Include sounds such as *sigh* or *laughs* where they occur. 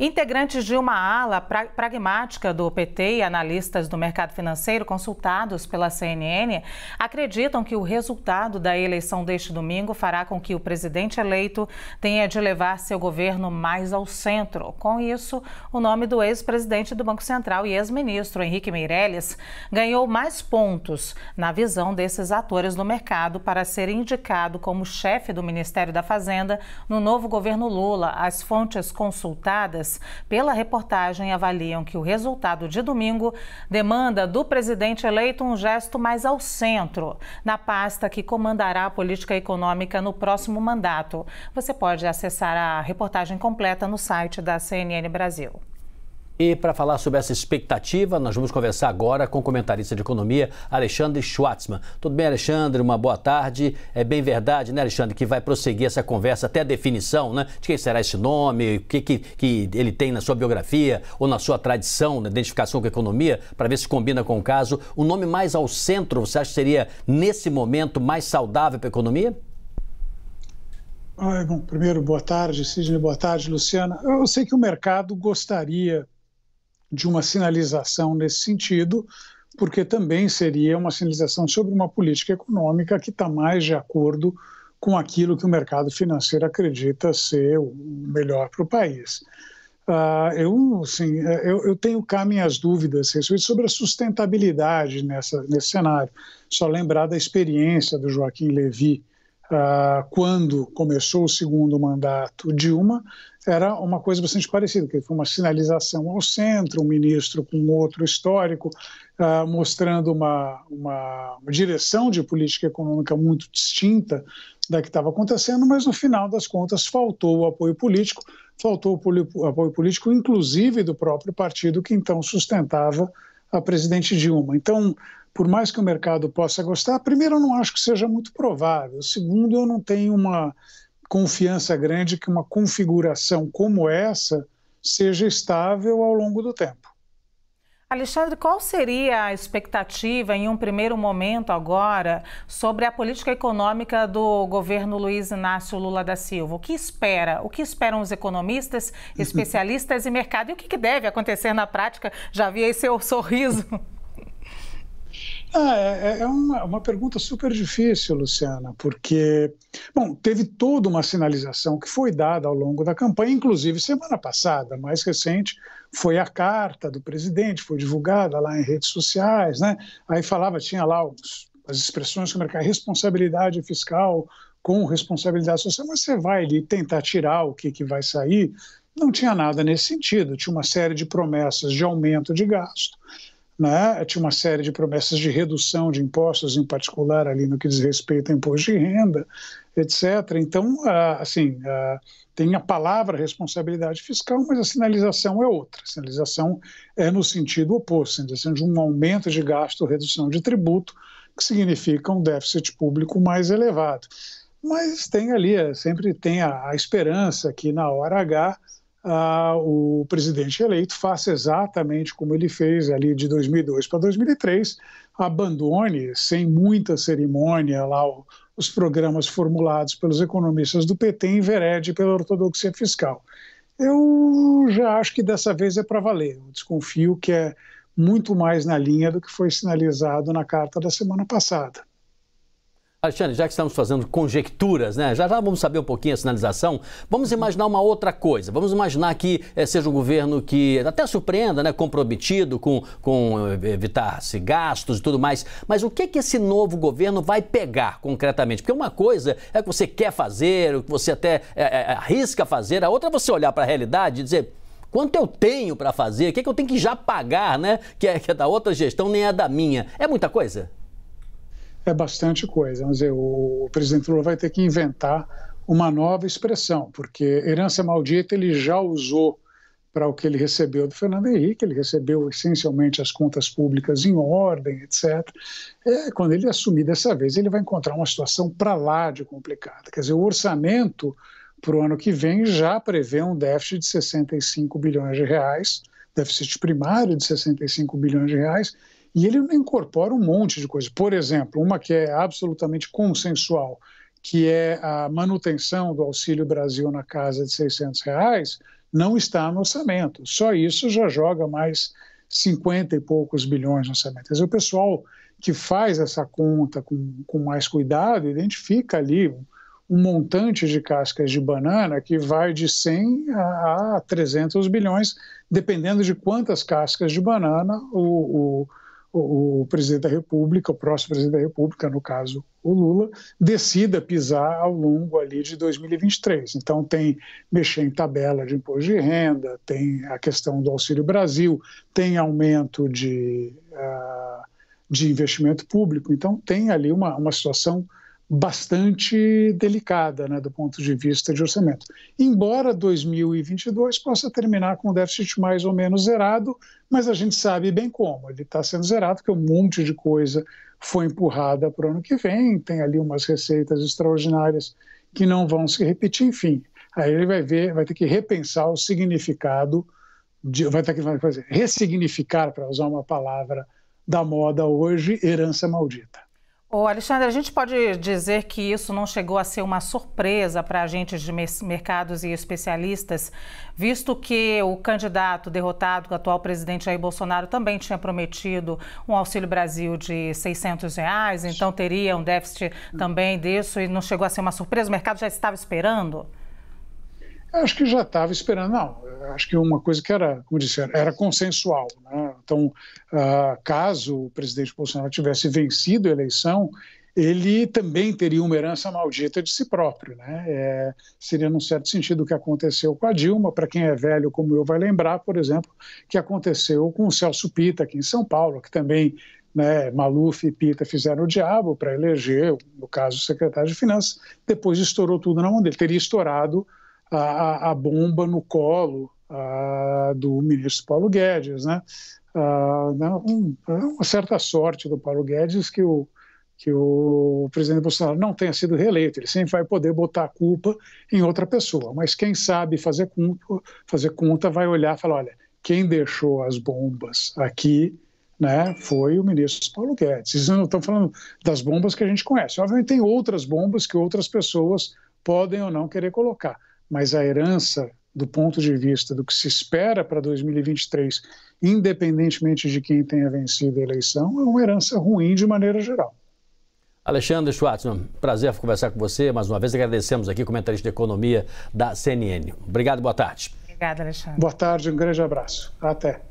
Integrantes de uma ala pra pragmática do PT e analistas do mercado financeiro consultados pela CNN acreditam que o resultado da eleição deste domingo fará com que o presidente eleito tenha de levar seu governo mais ao centro. Com isso, o nome do ex-presidente do Banco Central e ex-ministro Henrique Meirelles ganhou mais pontos na visão desses atores do mercado para ser indicado como chefe do Ministério da Fazenda no novo governo Lula. As fontes consultadas pela reportagem avaliam que o resultado de domingo demanda do presidente eleito um gesto mais ao centro, na pasta que comandará a política econômica no próximo mandato. Você pode acessar a reportagem completa no site da CNN Brasil. E para falar sobre essa expectativa, nós vamos conversar agora com o comentarista de economia, Alexandre Schwartzman. Tudo bem, Alexandre? Uma boa tarde. É bem verdade, né, Alexandre, que vai prosseguir essa conversa até a definição, né? De quem será esse nome, o que, que, que ele tem na sua biografia ou na sua tradição, na identificação com a economia, para ver se combina com o caso. O nome mais ao centro, você acha que seria, nesse momento, mais saudável para a economia? Ah, bom, primeiro, boa tarde, Sidney, boa tarde, Luciana. Eu sei que o mercado gostaria de uma sinalização nesse sentido, porque também seria uma sinalização sobre uma política econômica que está mais de acordo com aquilo que o mercado financeiro acredita ser o melhor para o país. Uh, eu, assim, eu, eu, tenho cá minhas dúvidas respeito sobre a sustentabilidade nessa, nesse cenário. Só lembrar da experiência do Joaquim Levy ah, quando começou o segundo mandato Dilma, era uma coisa bastante parecida, que foi uma sinalização ao centro, um ministro com outro histórico, uh, mostrando uma, uma, uma, direção de política econômica muito distinta da que estava acontecendo, mas no final das contas faltou o apoio político, faltou o apoio político inclusive do próprio partido que então sustentava a presidente Dilma. Então, por mais que o mercado possa gostar, primeiro, eu não acho que seja muito provável. Segundo, eu não tenho uma confiança grande que uma configuração como essa seja estável ao longo do tempo. Alexandre, qual seria a expectativa em um primeiro momento agora sobre a política econômica do governo Luiz Inácio Lula da Silva? O que espera? O que esperam os economistas, *laughs* especialistas e mercado? E o que deve acontecer na prática? Já vi aí seu sorriso. Ah, é, é, é uma, uma, pergunta super difícil, Luciana, porque, bom, teve toda uma sinalização que foi dada ao longo da campanha, inclusive semana passada, mais recente, foi a carta do presidente, foi divulgada lá em redes sociais, né? Aí falava, tinha lá os, as expressões como é responsabilidade fiscal com responsabilidade social, mas você vai ali tentar tirar o que, que vai sair, não tinha nada nesse sentido, tinha uma série de promessas de aumento de gasto né? tinha uma série de promessas de redução de impostos, em particular ali no que diz respeito a imposto de renda, etc. Então, ah, assim, ah, tem a palavra responsabilidade fiscal, mas a sinalização é outra. A sinalização é no sentido oposto, sinalização de um aumento de gasto, redução de tributo, que significa um déficit público mais elevado. Mas tem ali, eh, sempre tem a esperança que na hora H ah, o presidente eleito faça exatamente como ele fez ali de 2002 para 2003, abandone sem muita cerimônia lá o, os programas formulados pelos economistas do PT e verede pela ortodoxia fiscal. Eu já acho que dessa vez é para valer. Eu desconfio que é muito mais na linha do que foi sinalizado na carta da semana passada. Alexandre, já que estamos fazendo conjecturas, né? Já já vamos saber um pouquinho a sinalização. Vamos imaginar uma outra coisa. Vamos imaginar que eh, seja um governo que até surpreenda, né? Comprometido com, com eh, evitar-se gastos e tudo mais. Mas o que que esse novo governo vai pegar concretamente? Porque uma coisa é o que você quer fazer, o que você até eh, arrisca fazer. A outra é você olhar para a realidade e dizer quanto eu tenho para fazer, o que, é que eu tenho que já pagar, né? Que é, que é da outra gestão, nem é da minha. É muita coisa? é bastante coisa. Vamos dizer, o presidente Lula vai ter que inventar uma nova expressão, porque herança maldita ele já usou para o que ele recebeu do Fernando Henrique, ele recebeu essencialmente as contas públicas em ordem, etc. É, quando ele assumir dessa vez, ele vai encontrar uma situação para lá de complicada. Quer dizer, o orçamento para o ano que vem já prevê um déficit de 65 bilhões de reais, déficit primário de 65 bilhões de reais, e ele incorpora um monte de coisas. Por exemplo, uma que é absolutamente consensual, que é a manutenção do Auxílio Brasil na casa de 600 reais, não está no orçamento. Só isso já joga mais 50 e poucos bilhões no orçamento. o pessoal que faz essa conta com, com mais cuidado identifica ali um, montante de cascas de banana que vai de 100 a, a 300 bilhões, dependendo de quantas cascas de banana o, o o, o presidente da República, o próximo presidente da República, no caso o Lula, decida pisar ao longo ali de 2023. Então tem mexer em tabela de imposto de renda, tem a questão do Auxílio Brasil, tem aumento de, uh, de investimento público. Então tem ali uma, uma situação bastante delicada né, do ponto de vista de orçamento. Embora 2022 possa terminar com um déficit mais ou menos zerado, mas a gente sabe bem como. Ele está sendo zerado porque um monte de coisa foi empurrada para o ano que vem, tem ali umas receitas extraordinárias que não vão se repetir, enfim. Aí ele vai ver, vai ter que repensar o significado, de, vai ter que fazer, ressignificar, para usar uma palavra da moda hoje, herança maldita. Ô Alexandre, a gente pode dizer que isso não chegou a ser uma surpresa para agentes de mercados e especialistas, visto que o candidato derrotado, o atual presidente Jair Bolsonaro, também tinha prometido um Auxílio Brasil de 600 reais, então teria um déficit também disso e não chegou a ser uma surpresa? O mercado já estava esperando? Acho que já estava esperando, não. Acho que uma coisa que era, como disse, era consensual, né? Então, ah, caso o presidente Bolsonaro tivesse vencido a eleição, ele também teria uma herança maldita de si próprio. Né? É, seria, num certo sentido, o que aconteceu com a Dilma. Para quem é velho como eu, vai lembrar, por exemplo, que aconteceu com o Celso Pita aqui em São Paulo, que também né, Maluf e Pita fizeram o diabo para eleger, no caso, o secretário de Finanças. Depois estourou tudo na mão dele. Teria estourado a, a, a bomba no colo a, do ministro Paulo Guedes. Né? Ah, né, é uma certa sorte do Paulo Guedes que o, que o presidente Bolsonaro não tenha sido reeleito. Ele sempre vai poder botar a culpa em outra pessoa, mas quem sabe fazer conta, fazer conta vai olhar e falar: olha, quem deixou as bombas aqui né, foi o ministro Paulo Guedes. Isso não estão falando das bombas que a gente conhece. Obviamente, tem outras bombas que outras pessoas podem ou não querer colocar, mas a herança do ponto de vista do que se espera para 2023, independentemente de quem tenha vencido a eleição, é uma herança ruim de maneira geral. Alexandre Schwartzman, prazer conversar com você. Mais uma vez agradecemos aqui, comentarista de economia da CNN. Obrigado, boa tarde. Obrigada, Alexandre. Boa tarde, um grande abraço. Até.